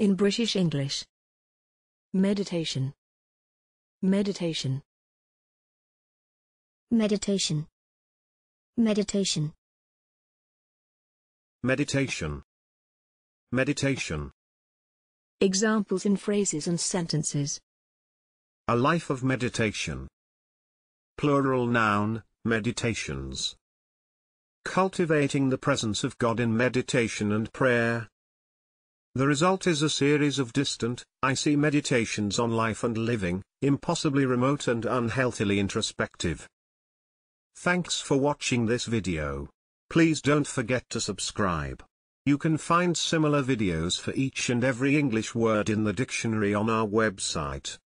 in British English. Meditation. Meditation. Meditation. Meditation. Meditation. Meditation. Examples in phrases and sentences. A life of meditation. Plural noun, meditations. Cultivating the presence of God in meditation and prayer, the result is a series of distant, icy meditations on life and living, impossibly remote and unhealthily introspective. Thanks for watching this video. Please don't forget to subscribe. You can find similar videos for each and every English word in the dictionary on our website.